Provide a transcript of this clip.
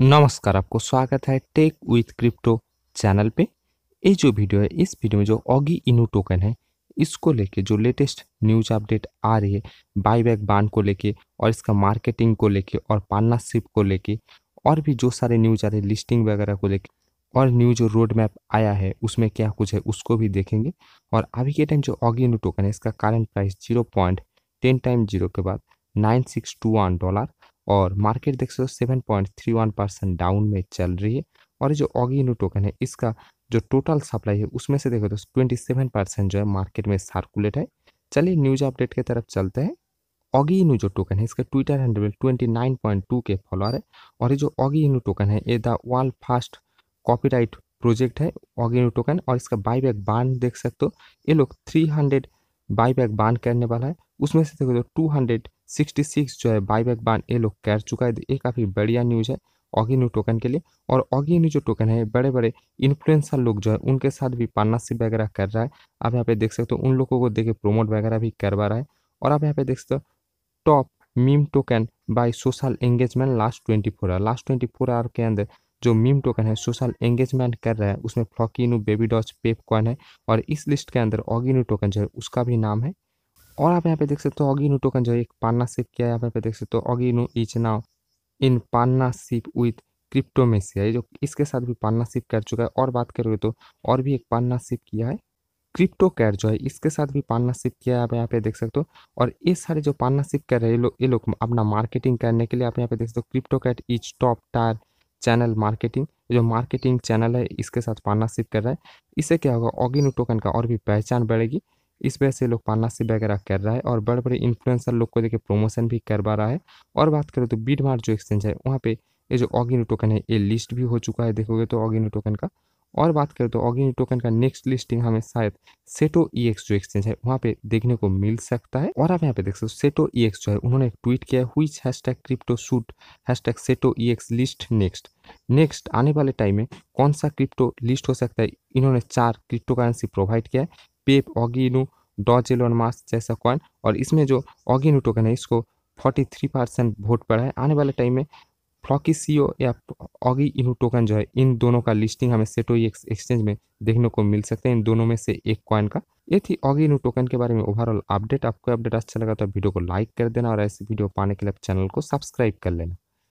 नमस्कार आपको स्वागत है टेक विथ क्रिप्टो चैनल पे ये जो वीडियो है इस वीडियो में जो ऑगी इनू टोकन है इसको लेके जो लेटेस्ट न्यूज अपडेट आ रही है बाईबैक बान को लेके और इसका मार्केटिंग को लेके और पार्टनरशिप को लेके और भी जो सारे न्यूज आ रहे लिस्टिंग वगैरह को लेके और न्यू जो रोड मैप आया है उसमें क्या कुछ है उसको भी देखेंगे और अभी के टाइम जो ऑगी इनू टोकन है इसका current price zero point ten time zero के बाद nine six two one dollar और मार्केट देख सकते हो seven point three one percent down में चल रही है और ये जो ऑगिनो टोकन है इसका जो टोटल सप्लाई है उसमें से देखो तो ट्वेंटी सेवन परसेंट जो है मार्केट में सर्कुलेट है चलिए न्यूज अपडेट की तरफ चलते हैं ऑगी जो टोकन है इसका Twitter handle twenty nine point two K follower है और ये जो ऑगी टोकन है ये the world copyright project है ऑगिनो टोकन और इसका बाईबैक बांड देख सकते हो ये लोग थ्री हंड्रेड बाईबैक बांड करने वाला है उसमें से देखो तो टू हंड्रेड सिक्सटी सिक्स जो है बाईबैक बान ये लोग कर चुका है ये काफ़ी बढ़िया न्यूज़ है ऑगिन्यू टोकन के लिए और ऑगिन्यू जो टोकन है बड़े बड़े इन्फ्लुएंसर लोग जो है उनके साथ भी पार्टनरशिप वगैरह कर रहा है आप यहाँ पे देख सकते हो उन लोगों को देखे प्रोमोट वगैरह भी करवा रहा है और आप यहाँ पे देख सकते हो top meme token by social engagement last twenty four hour last twenty four hour के अंदर जो मीम टोकन है सोशल एंगेजमेंट कर रहा है उसमें फ्लॉकिनू बेबी डॉच पेप कॉइन है और इस लिस्ट के अंदर ऑगिन्यू टोकन जो है उसका भी नाम है और आप यहाँ पे देख सकते हो ऑगिनो टोकन जो है एक पार्टनरशिप किया है आप यहाँ पे देख सकते हो Oggino is now in partnership with crypto में से जो इसके साथ भी पार्टनरशिप कर चुका है और बात करोगे तो और भी एक पार्टनरशिप किया है क्रिप्टो कैर जो है इसके साथ भी पार्टनरशिप किया है आप यहाँ पे देख सकते हो और ये सारे जो पार्टनरशिप कर रहे हैं लोग ये लोग अपना मार्केटिंग करने के लिए आप यहाँ पे देख सकते हो crypto cat is top tier channel marketing जो मार्केटिंग चैनल है इसके साथ पार्टनरशिप कर रहा है इससे क्या होगा ऑगिनो टोकन का और भी पहचान बढ़ेगी इस वजह से लोग पालना से वगैरह कर रहा है और बड़े बड़े इन्फ्लुएंसर लोग को देखिए प्रमोशन भी करवा रहा है और बात करें तो बीड जो एक्सचेंज है वहाँ पे ये जो ऑगिनो टोकन है ये लिस्ट भी हो चुका है देखोगे तो ऑगिनो टोकन का और बात करें तो ऑगिनो टोकन का नेक्स्ट लिस्टिंग हमें शायद सेटो ई एक्स जो एक्सचेंज है वहाँ पे देखने को मिल सकता है और आप यहाँ पे देख सकते हो सेटो ई एक्स जो है उन्होंने एक ट्वीट किया है हुई hashtag crypto shoot hashtag सेटो E X list next next आने वाले टाइम में कौन सा क्रिप्टो लिस्ट हो सकता है इन्होंने चार क्रिप्टो करेंसी प्रोवाइड किया है पेप ऑगिनो डॉज और मास जैसा कॉइन और इसमें जो ऑगिनो टोकन है इसको 43 परसेंट वोट पड़ा है आने वाले टाइम में फ्लॉकी सीओ e या ऑगी इनू टोकन जो है इन दोनों का लिस्टिंग हमें सेटोई एक्सचेंज में देखने को मिल सकते हैं इन दोनों में से एक कॉइन का ये थी ऑगी इनू टोकन के बारे में ओवरऑल अपडेट आपको अपडेट अच्छा लगा तो वीडियो को लाइक कर देना और ऐसी वीडियो पाने के लिए चैनल को सब्सक्राइब कर लेना